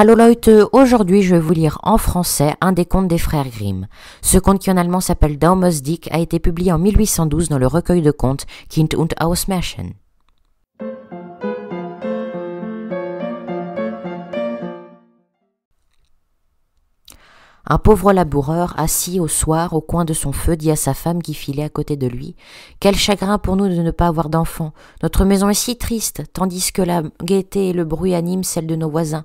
Hallo Leute, aujourd'hui je vais vous lire en français un des contes des frères Grimm. Ce conte qui en allemand s'appelle Daumus Dick a été publié en 1812 dans le recueil de contes Kind und Ausmärchen. Un pauvre laboureur, assis au soir au coin de son feu, dit à sa femme qui filait à côté de lui Quel chagrin pour nous de ne pas avoir d'enfants. Notre maison est si triste, tandis que la gaieté et le bruit animent celle de nos voisins.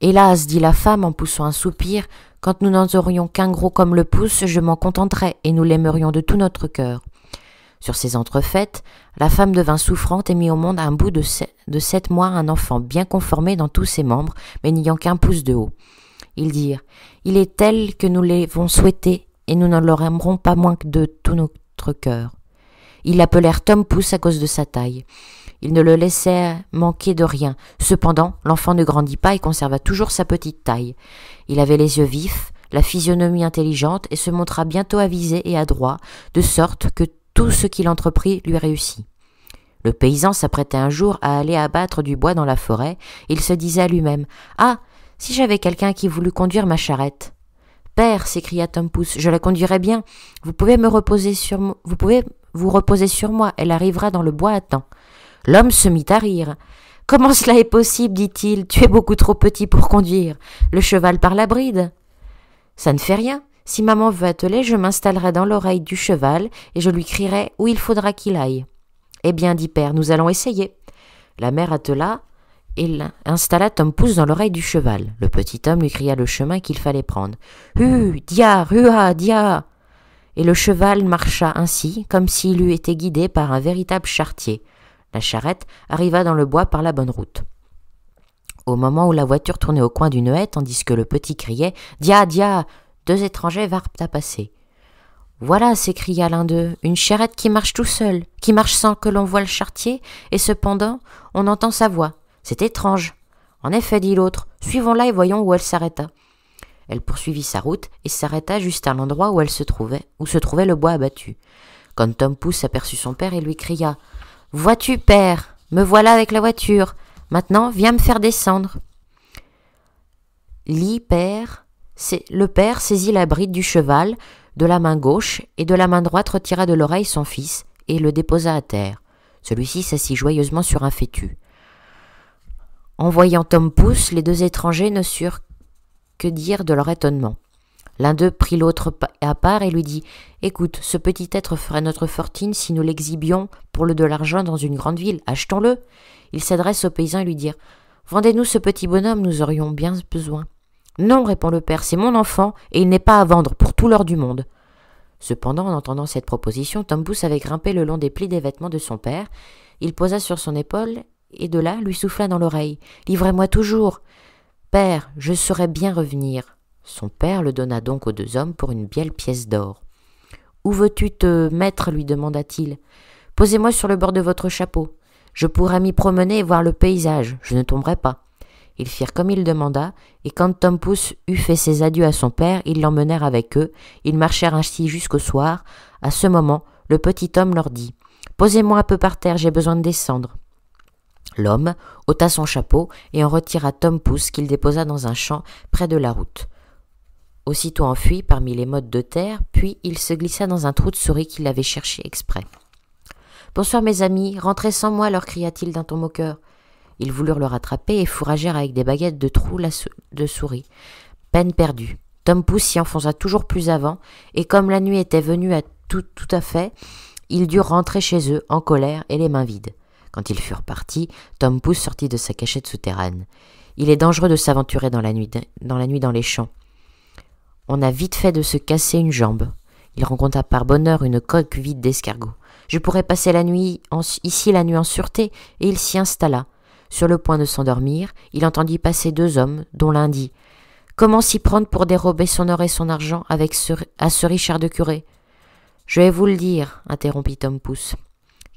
Hélas, dit la femme en poussant un soupir, quand nous n'en aurions qu'un gros comme le pouce, je m'en contenterais, et nous l'aimerions de tout notre cœur. Sur ces entrefaites, la femme devint souffrante et mit au monde à un bout de, sept, mois un enfant bien conformé dans tous ses membres, mais n'ayant qu'un pouce de haut. Ils dirent Il est tel que nous l'avons souhaité, et nous ne leur aimerons pas moins que de tout notre cœur. Ils l'appelèrent Tom Pouce à cause de sa taille. Il ne le laissait manquer de rien. Cependant, l'enfant ne grandit pas et conserva toujours sa petite taille. Il avait les yeux vifs, la physionomie intelligente et se montra bientôt avisé et adroit, de sorte que tout ce qu'il entreprit lui réussit. Le paysan s'apprêtait un jour à aller abattre du bois dans la forêt. Il se disait à lui-même Ah, si j'avais quelqu'un qui voulut conduire ma charrette. Père, s'écria Tom je la conduirai bien. Vous pouvez me reposer sur vous pouvez vous reposer sur moi, elle arrivera dans le bois à temps. L'homme se mit à rire. Comment cela est possible dit-il. Tu es beaucoup trop petit pour conduire. Le cheval par la bride. Ça ne fait rien. Si maman veut atteler, je m'installerai dans l'oreille du cheval et je lui crierai où il faudra qu'il aille. Eh bien, dit père, nous allons essayer. La mère attela et installa Tom Pouce dans l'oreille du cheval. Le petit homme lui cria le chemin qu'il fallait prendre. Hu, dia, rua, dia Et le cheval marcha ainsi, comme s'il eût été guidé par un véritable chartier. La charrette arriva dans le bois par la bonne route. Au moment où la voiture tournait au coin d'une haie, tandis que le petit criait Dia, dia deux étrangers varrent à passer. Voilà, s'écria l'un d'eux, une charrette qui marche tout seul, qui marche sans que l'on voie le chartier, et cependant on entend sa voix. C'est étrange. En effet, dit l'autre, suivons-la et voyons où elle s'arrêta. Elle poursuivit sa route et s'arrêta juste à l'endroit où elle se trouvait, où se trouvait le bois abattu. Quand Tom Pouce aperçut son père, il lui cria Vois-tu, père, me voilà avec la voiture. Maintenant, viens me faire descendre. c'est le père saisit la bride du cheval de la main gauche et de la main droite retira de l'oreille son fils et le déposa à terre. Celui-ci s'assit joyeusement sur un fétu. En voyant Tom Pouce, les deux étrangers ne surent que dire de leur étonnement. L'un d'eux prit l'autre à part et lui dit Écoute, ce petit être ferait notre fortune si nous l'exhibions pour le de l'argent dans une grande ville. Achetons-le. Il s'adresse au paysan et lui dit Vendez-nous ce petit bonhomme, nous aurions bien besoin. Non, répond le père, c'est mon enfant et il n'est pas à vendre pour tout l'or du monde. Cependant, en entendant cette proposition, Tom avait grimpé le long des plis des vêtements de son père. Il posa sur son épaule et de là lui souffla dans l'oreille Livrez-moi toujours. Père, je saurais bien revenir. Son père le donna donc aux deux hommes pour une belle pièce d'or. Où veux-tu te mettre lui demanda-t-il. Posez-moi sur le bord de votre chapeau. Je pourrai m'y promener et voir le paysage. Je ne tomberai pas. Ils firent comme il demanda, et quand Tom Pouce eut fait ses adieux à son père, ils l'emmenèrent avec eux. Ils marchèrent ainsi jusqu'au soir. À ce moment, le petit homme leur dit Posez-moi un peu par terre, j'ai besoin de descendre. L'homme ôta son chapeau et en retira Tom Pouce qu'il déposa dans un champ près de la route aussitôt enfui parmi les mottes de terre, puis il se glissa dans un trou de souris qu'il avait cherché exprès. Bonsoir mes amis, rentrez sans moi, leur cria-t-il d'un ton moqueur. Ils voulurent le rattraper et fourragèrent avec des baguettes de trous de souris. Peine perdue. Tom Pouce s'y enfonça toujours plus avant, et comme la nuit était venue à tout, à fait, ils durent rentrer chez eux, en colère et les mains vides. Quand ils furent partis, Tom Pouce sortit de sa cachette souterraine. Il est dangereux de s'aventurer dans, dans la nuit dans les champs. On a vite fait de se casser une jambe. Il rencontra par bonheur une coque vide d'escargot. Je pourrais passer la nuit ici la nuit en sûreté, et il s'y installa. Sur le point de s'endormir, il entendit passer deux hommes, dont l'un dit Comment s'y prendre pour dérober son or et son argent avec à ce Richard de curé Je vais vous le dire, interrompit Tom Pouce.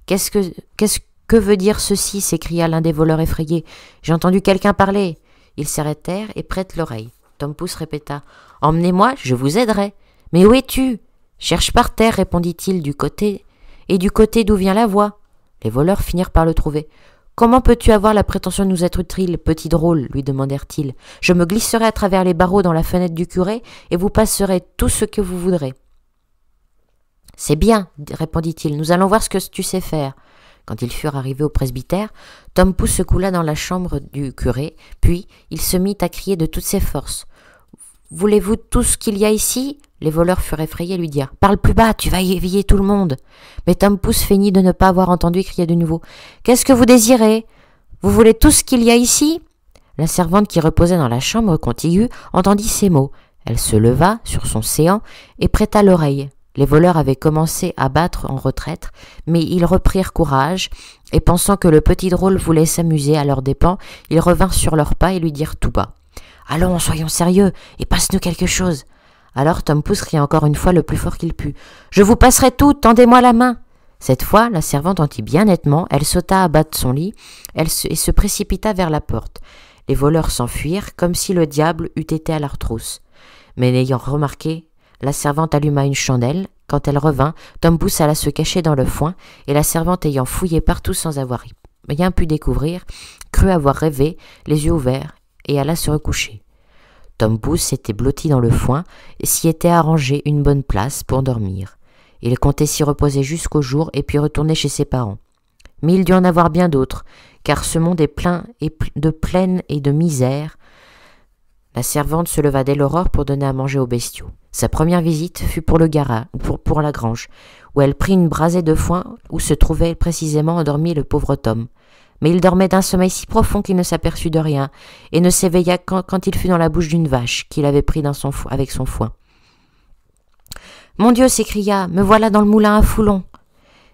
Qu'est-ce que, qu'est-ce que veut dire ceci s'écria l'un des voleurs effrayés. J'ai entendu quelqu'un parler. Ils s'arrêtèrent et prêtent l'oreille. Tom Pouce répéta. Emmenez-moi, je vous aiderai. Mais où es-tu Cherche par terre, répondit-il du côté et du côté d'où vient la voix. Les voleurs finirent par le trouver. Comment peux-tu avoir la prétention de nous être utile, petit drôle lui demandèrent-ils. Je me glisserai à travers les barreaux dans la fenêtre du curé et vous passerez tout ce que vous voudrez. C'est bien, répondit-il, nous allons voir ce que tu sais faire. Quand ils furent arrivés au presbytère, Tom Pouce se coula dans la chambre du curé, puis il se mit à crier de toutes ses forces. Voulez-vous tout ce qu'il y a ici Les voleurs furent effrayés et lui dirent Parle plus bas, tu vas éveiller tout le monde. Mais Tom Pouce feignit de ne pas avoir entendu crier de nouveau Qu'est-ce que vous désirez Vous voulez tout ce qu'il y a ici La servante qui reposait dans la chambre contiguë entendit ces mots. Elle se leva sur son séant et prêta l'oreille. Les voleurs avaient commencé à battre en retraite, mais ils reprirent courage, et pensant que le petit drôle voulait s'amuser à leurs dépens, ils revinrent sur leurs pas et lui dirent tout bas. Allons, soyons sérieux, et passe-nous quelque chose. Alors Tom Pouce encore une fois le plus fort qu'il put. Je vous passerai tout, tendez-moi la main. Cette fois, la servante en bien nettement, elle sauta à bas de son lit elle et se précipita vers la porte. Les voleurs s'enfuirent comme si le diable eût été à leur trousse. Mais n'ayant remarqué, la servante alluma une chandelle. Quand elle revint, Tom Pouce alla se cacher dans le foin, et la servante ayant fouillé partout sans avoir rien pu découvrir, crut avoir rêvé, les yeux ouverts, et alla se recoucher. Tom Booth s'était blotti dans le foin et s'y était arrangé une bonne place pour dormir. Il comptait s'y reposer jusqu'au jour et puis retourner chez ses parents. Mais il dut en avoir bien d'autres, car ce monde est plein et de plaines et de misères. La servante se leva dès l'aurore pour donner à manger aux bestiaux. Sa première visite fut pour le garage, pour, pour la grange, où elle prit une brasée de foin où se trouvait précisément endormi le pauvre Tom mais il dormait d'un sommeil si profond qu'il ne s'aperçut de rien, et ne s'éveilla quand, il fut dans la bouche d'une vache qu'il avait pris avec son foin. Mon Dieu s'écria, me voilà dans le moulin à foulon.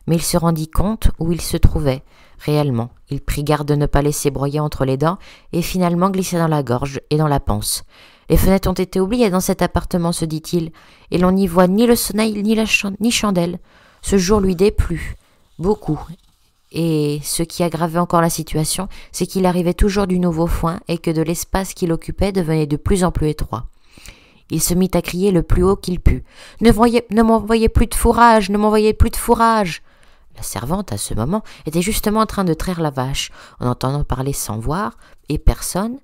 Mais il se rendit compte où il se trouvait, réellement. Il prit garde de ne pas laisser broyer entre les dents, et finalement glissa dans la gorge et dans la panse. Les fenêtres ont été oubliées dans cet appartement, se dit-il, et l'on n'y voit ni le soleil ni la ni chandelle. Ce jour lui déplut beaucoup, et ce qui aggravait encore la situation, c'est qu'il arrivait toujours du nouveau foin et que de l'espace qu'il occupait devenait de plus en plus étroit. Il se mit à crier le plus haut qu'il put. Ne, voyez, ne m'envoyez plus de fourrage, ne m'envoyez plus de fourrage. La servante, à ce moment, était justement en train de traire la vache, en entendant parler sans voir, et personne,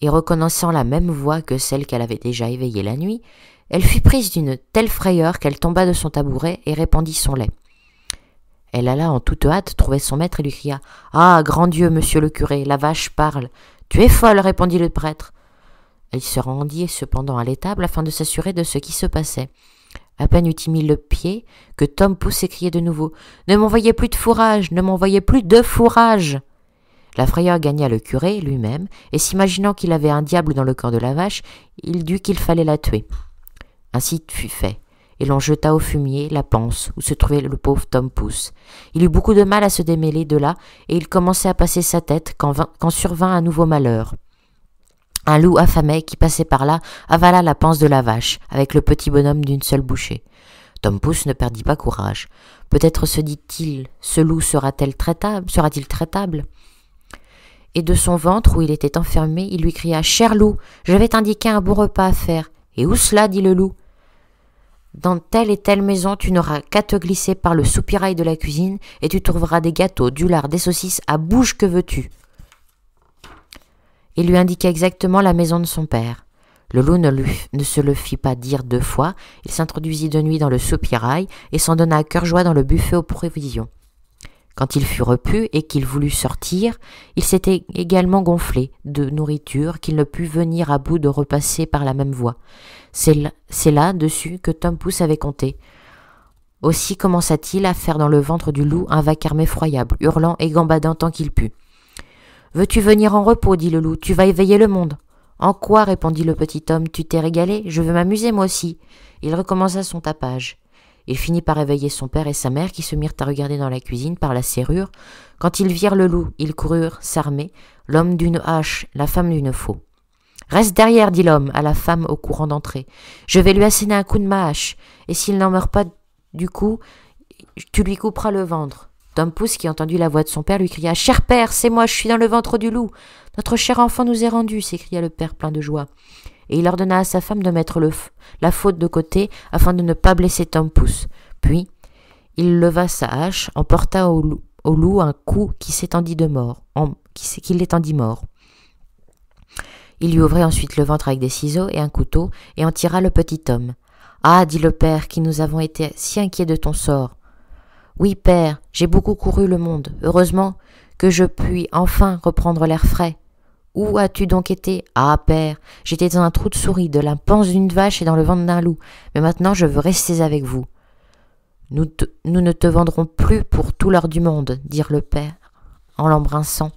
et reconnaissant la même voix que celle qu'elle avait déjà éveillée la nuit, elle fut prise d'une telle frayeur qu'elle tomba de son tabouret et répandit son lait. Elle alla en toute hâte trouver son maître et lui cria Ah, grand Dieu, monsieur le curé, la vache parle. Tu es folle, répondit le prêtre. Elle se rendit cependant à l'étable afin de s'assurer de ce qui se passait. À peine eut-il mis le pied que Tom Pouce criait de nouveau Ne m'envoyez plus de fourrage, ne m'envoyez plus de fourrage La frayeur gagna le curé lui-même, et s'imaginant qu'il avait un diable dans le corps de la vache, il dut qu'il fallait la tuer. Ainsi fut fait et l'on jeta au fumier la panse où se trouvait le pauvre Tom Pouce. Il eut beaucoup de mal à se démêler de là, et il commençait à passer sa tête quand, survint un nouveau malheur. Un loup affamé qui passait par là avala la panse de la vache, avec le petit bonhomme d'une seule bouchée. Tom Pouce ne perdit pas courage. Peut-être se dit-il, ce loup sera-t-il traitable, sera-t-il traitable Et de son ventre où il était enfermé, il lui cria Cher loup, je vais t'indiquer un bon repas à faire. Et où cela dit le loup dans telle et telle maison, tu n'auras qu'à te glisser par le soupirail de la cuisine et tu trouveras des gâteaux, du lard, des saucisses, à bouche que veux-tu. Il lui indiqua exactement la maison de son père. Le loup ne, ne se le fit pas dire deux fois, il s'introduisit de nuit dans le soupirail et s'en donna à cœur joie dans le buffet aux provisions. Quand il fut repu et qu'il voulut sortir, il s'était également gonflé de nourriture qu'il ne put venir à bout de repasser par la même voie. C'est là-dessus que Tom Pouce avait compté. Aussi commença-t-il à faire dans le ventre du loup un vacarme effroyable, hurlant et gambadant tant qu'il put. Veux-tu venir en repos dit le loup, tu vas éveiller le monde. En quoi répondit le petit homme, tu t'es régalé, je veux m'amuser moi aussi. Il recommença son tapage. Il finit par éveiller son père et sa mère qui se mirent à regarder dans la cuisine par la serrure. Quand ils virent le loup, ils coururent s'armer, l'homme d'une hache, la femme d'une faux. Reste derrière, dit l'homme à la femme au courant d'entrée. Je vais lui asséner un coup de ma hache, et s'il n'en meurt pas du coup, tu lui couperas le ventre. Tom Pouce, qui entendit la voix de son père, lui cria Cher père, c'est moi, je suis dans le ventre du loup. Notre cher enfant nous est rendu, s'écria le père plein de joie. Et il ordonna à sa femme de mettre le la faute de côté afin de ne pas blesser Tom Pouce. Puis, il leva sa hache, emporta au loup, au loup un coup qui s'étendit de mort, qui l'étendit mort. Il lui ouvrit ensuite le ventre avec des ciseaux et un couteau, et en tira le petit homme. Ah. dit le père, qui nous avons été si inquiets de ton sort. Oui, père, j'ai beaucoup couru le monde, heureusement, que je puis enfin reprendre l'air frais. Où as-tu donc été Ah, père, j'étais dans un trou de souris, de la panse d'une vache et dans le ventre d'un loup, mais maintenant je veux rester avec vous. Nous, ne te vendrons plus pour tout l'or du monde, dirent le père en l'embrassant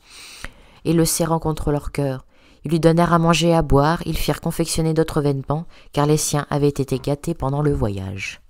et le serrant contre leur cœur. Ils lui donnèrent à manger et à boire, ils firent confectionner d'autres vêtements, car les siens avaient été gâtés pendant le voyage.